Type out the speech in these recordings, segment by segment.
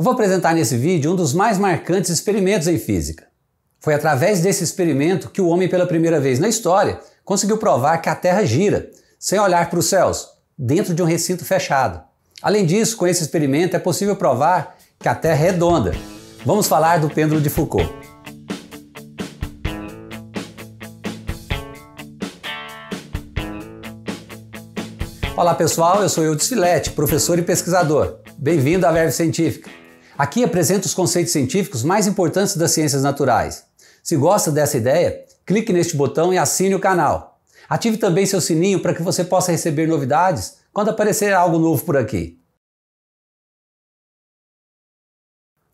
Eu vou apresentar nesse vídeo um dos mais marcantes experimentos em física. Foi através desse experimento que o homem, pela primeira vez na história, conseguiu provar que a Terra gira, sem olhar para os céus, dentro de um recinto fechado. Além disso, com esse experimento é possível provar que a Terra é redonda. Vamos falar do pêndulo de Foucault. Olá pessoal, eu sou Eudes Filete, professor e pesquisador. Bem-vindo à Verve Científica. Aqui apresento os conceitos científicos mais importantes das ciências naturais. Se gosta dessa ideia, clique neste botão e assine o canal. Ative também seu sininho para que você possa receber novidades quando aparecer algo novo por aqui.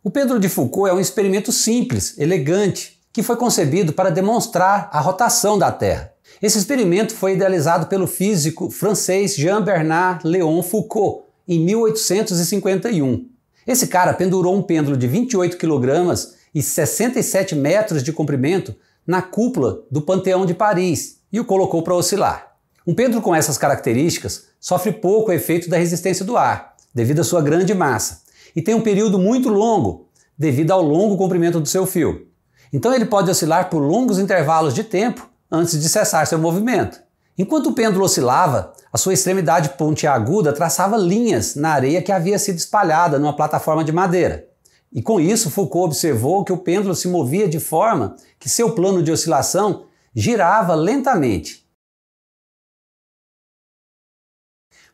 O Pedro de Foucault é um experimento simples, elegante, que foi concebido para demonstrar a rotação da Terra. Esse experimento foi idealizado pelo físico francês Jean-Bernard Léon Foucault em 1851. Esse cara pendurou um pêndulo de 28 quilogramas e 67 metros de comprimento na cúpula do Panteão de Paris e o colocou para oscilar. Um pêndulo com essas características sofre pouco o efeito da resistência do ar, devido à sua grande massa, e tem um período muito longo, devido ao longo comprimento do seu fio. Então ele pode oscilar por longos intervalos de tempo antes de cessar seu movimento. Enquanto o pêndulo oscilava, a sua extremidade pontiaguda traçava linhas na areia que havia sido espalhada numa plataforma de madeira. E com isso, Foucault observou que o pêndulo se movia de forma que seu plano de oscilação girava lentamente.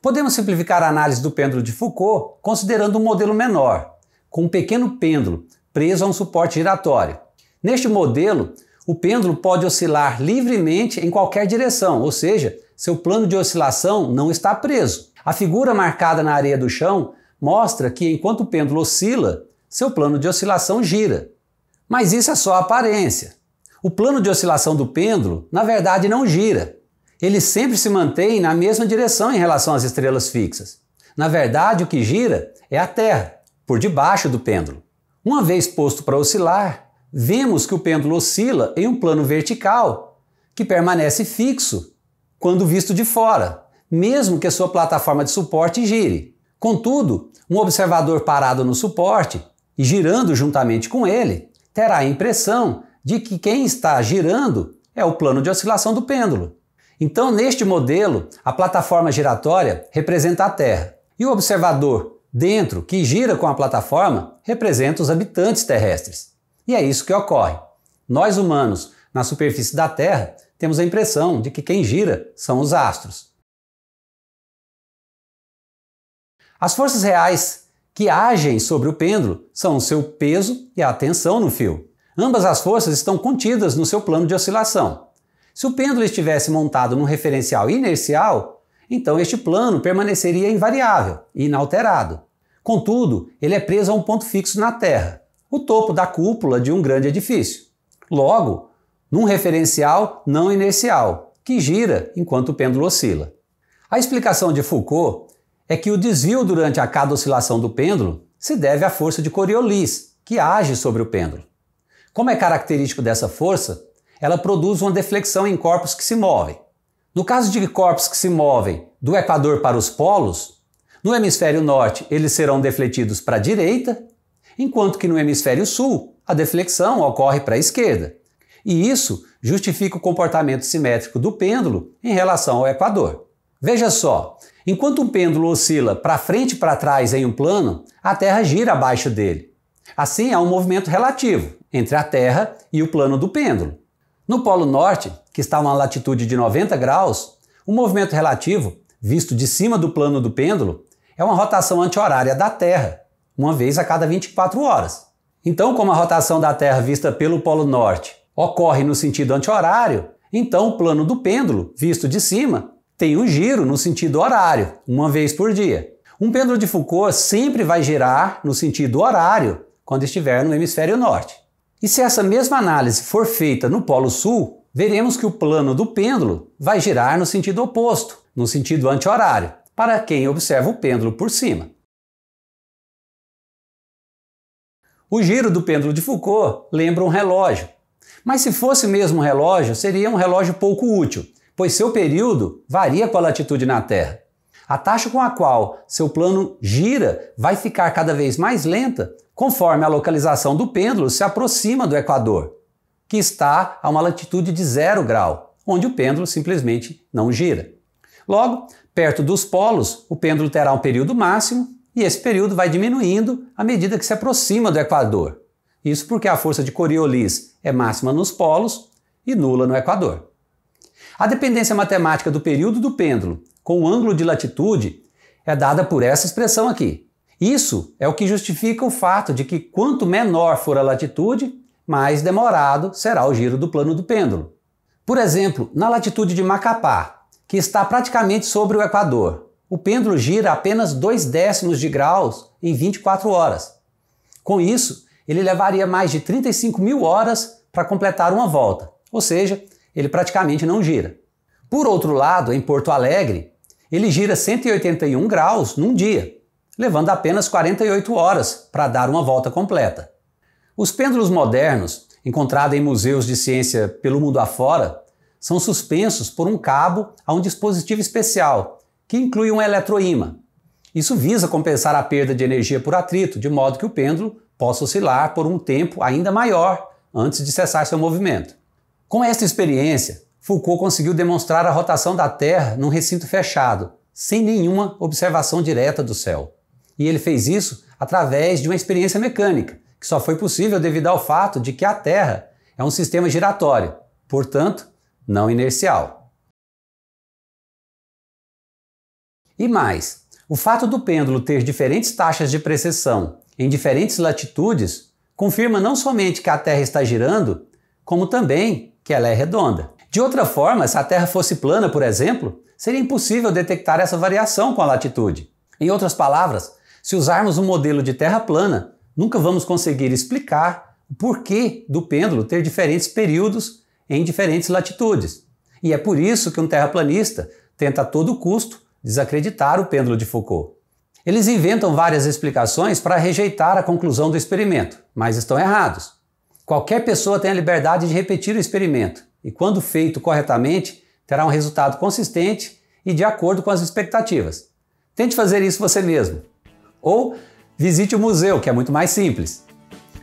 Podemos simplificar a análise do pêndulo de Foucault considerando um modelo menor, com um pequeno pêndulo preso a um suporte giratório. Neste modelo, o pêndulo pode oscilar livremente em qualquer direção, ou seja, seu plano de oscilação não está preso. A figura marcada na areia do chão mostra que enquanto o pêndulo oscila, seu plano de oscilação gira. Mas isso é só aparência. O plano de oscilação do pêndulo, na verdade, não gira. Ele sempre se mantém na mesma direção em relação às estrelas fixas. Na verdade, o que gira é a Terra, por debaixo do pêndulo. Uma vez posto para oscilar, vemos que o pêndulo oscila em um plano vertical, que permanece fixo quando visto de fora, mesmo que a sua plataforma de suporte gire. Contudo, um observador parado no suporte e girando juntamente com ele terá a impressão de que quem está girando é o plano de oscilação do pêndulo. Então, neste modelo, a plataforma giratória representa a Terra e o observador dentro, que gira com a plataforma, representa os habitantes terrestres. E é isso que ocorre. Nós humanos, na superfície da Terra, temos a impressão de que quem gira são os astros. As forças reais que agem sobre o pêndulo são o seu peso e a tensão no fio. Ambas as forças estão contidas no seu plano de oscilação. Se o pêndulo estivesse montado num referencial inercial, então este plano permaneceria invariável e inalterado. Contudo, ele é preso a um ponto fixo na Terra o topo da cúpula de um grande edifício. Logo, num referencial não inercial, que gira enquanto o pêndulo oscila. A explicação de Foucault é que o desvio durante a cada oscilação do pêndulo se deve à força de Coriolis, que age sobre o pêndulo. Como é característico dessa força, ela produz uma deflexão em corpos que se movem. No caso de corpos que se movem do equador para os polos, no hemisfério norte eles serão defletidos para a direita enquanto que no hemisfério sul a deflexão ocorre para a esquerda. E isso justifica o comportamento simétrico do pêndulo em relação ao equador. Veja só, enquanto um pêndulo oscila para frente e para trás em um plano, a Terra gira abaixo dele. Assim há um movimento relativo entre a Terra e o plano do pêndulo. No Polo Norte, que está a uma latitude de 90 graus, o movimento relativo, visto de cima do plano do pêndulo, é uma rotação anti-horária da Terra, uma vez a cada 24 horas. Então, como a rotação da Terra vista pelo Polo Norte ocorre no sentido anti-horário, então o plano do pêndulo, visto de cima, tem um giro no sentido horário, uma vez por dia. Um pêndulo de Foucault sempre vai girar no sentido horário quando estiver no hemisfério norte. E se essa mesma análise for feita no Polo Sul, veremos que o plano do pêndulo vai girar no sentido oposto, no sentido anti-horário, para quem observa o pêndulo por cima. O giro do pêndulo de Foucault lembra um relógio. Mas se fosse mesmo um relógio, seria um relógio pouco útil, pois seu período varia com a latitude na Terra. A taxa com a qual seu plano gira vai ficar cada vez mais lenta conforme a localização do pêndulo se aproxima do Equador, que está a uma latitude de zero grau, onde o pêndulo simplesmente não gira. Logo, perto dos polos, o pêndulo terá um período máximo e esse período vai diminuindo à medida que se aproxima do Equador. Isso porque a força de Coriolis é máxima nos polos e nula no Equador. A dependência matemática do período do pêndulo com o ângulo de latitude é dada por essa expressão aqui. Isso é o que justifica o fato de que quanto menor for a latitude, mais demorado será o giro do plano do pêndulo. Por exemplo, na latitude de Macapá, que está praticamente sobre o Equador, o pêndulo gira apenas 2 décimos de graus em 24 horas. Com isso, ele levaria mais de 35 mil horas para completar uma volta, ou seja, ele praticamente não gira. Por outro lado, em Porto Alegre, ele gira 181 graus num dia, levando apenas 48 horas para dar uma volta completa. Os pêndulos modernos, encontrados em museus de ciência pelo mundo afora, são suspensos por um cabo a um dispositivo especial que inclui um eletroímã. Isso visa compensar a perda de energia por atrito, de modo que o pêndulo possa oscilar por um tempo ainda maior antes de cessar seu movimento. Com esta experiência, Foucault conseguiu demonstrar a rotação da Terra num recinto fechado, sem nenhuma observação direta do céu. E ele fez isso através de uma experiência mecânica, que só foi possível devido ao fato de que a Terra é um sistema giratório, portanto, não inercial. E mais, o fato do pêndulo ter diferentes taxas de precessão em diferentes latitudes confirma não somente que a Terra está girando, como também que ela é redonda. De outra forma, se a Terra fosse plana, por exemplo, seria impossível detectar essa variação com a latitude. Em outras palavras, se usarmos um modelo de Terra plana, nunca vamos conseguir explicar o porquê do pêndulo ter diferentes períodos em diferentes latitudes. E é por isso que um terraplanista tenta a todo custo desacreditar o pêndulo de Foucault. Eles inventam várias explicações para rejeitar a conclusão do experimento, mas estão errados. Qualquer pessoa tem a liberdade de repetir o experimento, e quando feito corretamente, terá um resultado consistente e de acordo com as expectativas. Tente fazer isso você mesmo. Ou visite o museu, que é muito mais simples.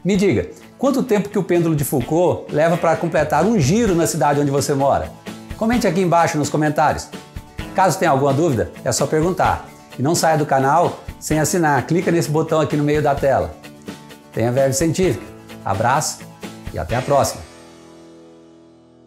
Me diga, quanto tempo que o pêndulo de Foucault leva para completar um giro na cidade onde você mora? Comente aqui embaixo nos comentários. Caso tenha alguma dúvida, é só perguntar. E não saia do canal sem assinar. Clica nesse botão aqui no meio da tela. Tenha verve científica. Abraço e até a próxima.